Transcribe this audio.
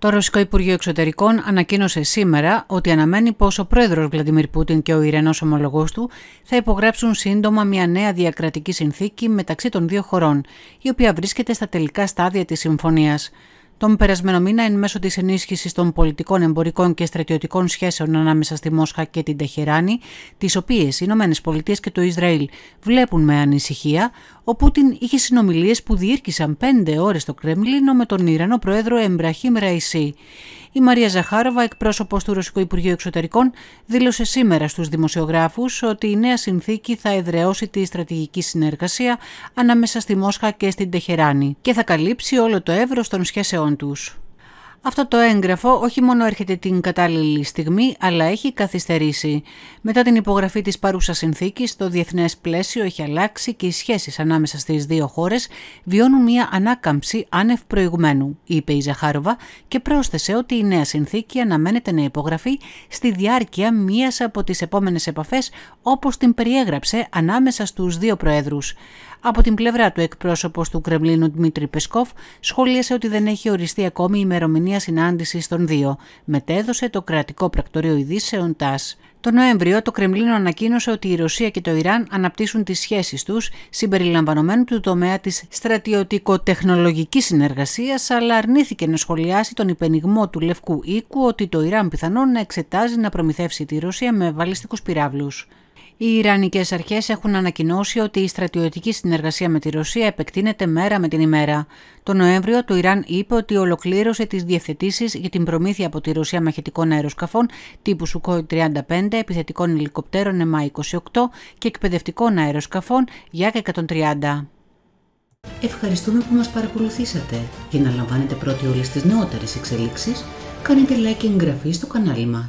Το Ρωσικό Υπουργείο Εξωτερικών ανακοίνωσε σήμερα ότι αναμένει πως ο πρόεδρος Βλαντιμίρ Πούτιν και ο Ιρενός ομολογός του θα υπογράψουν σύντομα μια νέα διακρατική συνθήκη μεταξύ των δύο χωρών, η οποία βρίσκεται στα τελικά στάδια της συμφωνίας. Τον περασμένο μήνα, εν μέσω της ενίσχυσης των πολιτικών, εμπορικών και στρατιωτικών σχέσεων ανάμεσα στη Μόσχα και την Τεχεράνη, τις οποίες οι ΗΠΑ και το Ισραήλ βλέπουν με ανησυχία, ο Πούτιν είχε συνομιλίες που διήρκησαν πέντε ώρες στο Κρεμλίνο με τον Ιρανό πρόεδρο Εμπραχήμ Ραϊσί. Η Μαρία Ζαχάροβα, εκπρόσωπος του Ρωσικού Υπουργείου Εξωτερικών, δήλωσε σήμερα στους δημοσιογράφους ότι η νέα συνθήκη θα εδραιώσει τη στρατηγική συνεργασία ανάμεσα στη Μόσχα και στην Τεχεράνη και θα καλύψει όλο το εύρος των σχέσεών τους. Αυτό το έγγραφο όχι μόνο έρχεται την κατάλληλη στιγμή, αλλά έχει καθυστερήσει. Μετά την υπογραφή της παρούσας συνθήκης, το διεθνές πλαίσιο έχει αλλάξει και οι σχέσεις ανάμεσα στις δύο χώρες βιώνουν μια ανάκαμψη άνευ προηγουμένου, είπε η Ζαχάροβα και πρόσθεσε ότι η νέα συνθήκη αναμένεται να υπογραφεί στη διάρκεια μίας από τις επόμενες επαφές όπως την περιέγραψε ανάμεσα στους δύο προέδρους. Από την πλευρά του, εκπρόσωπος του Κρεμλίνου Δημήτρη Πεσκόφ σχολίασε ότι δεν έχει οριστεί ακόμη η ημερομηνία συνάντησης των δύο. Μετέδωσε το κρατικό πρακτορείο ειδήσεων ΤΑΣ. Το Νοέμβριο, το Κρεμλίνο ανακοίνωσε ότι η Ρωσία και το Ιράν αναπτύσσουν τις σχέσεις τους, συμπεριλαμβανομένου του τομέα της στρατιωτικο-τεχνολογική συνεργασίας, αλλά αρνήθηκε να σχολιάσει τον υπενιγμό του Λευκού Οίκου ότι το Ιράν πιθανόν να εξετάζει να προμηθεύσει τη Ρωσία με βαλιστικούς πυράβλους. Οι Ιρανικές αρχές έχουν ανακοινώσει ότι η στρατιωτική συνεργασία με τη Ρωσία επεκτείνεται μέρα με την ημέρα. Το Νοέμβριο, το Ιράν είπε ότι ολοκλήρωσε τις διευθετήσεις για την προμήθεια από τη Ρωσία μαχητικών αεροσκαφών τύπου Σουκόι 35, επιθετικών ελικοπτέρων ΕΜΑ 28 και εκπαιδευτικών αεροσκαφών Γιάκ 130. Ευχαριστούμε που μας παρακολουθήσατε. Για να λαμβάνετε πρώτοι όλες τις νεότερες εξελίξεις. κάνετε like και εγγραφή στο κανάλι μας.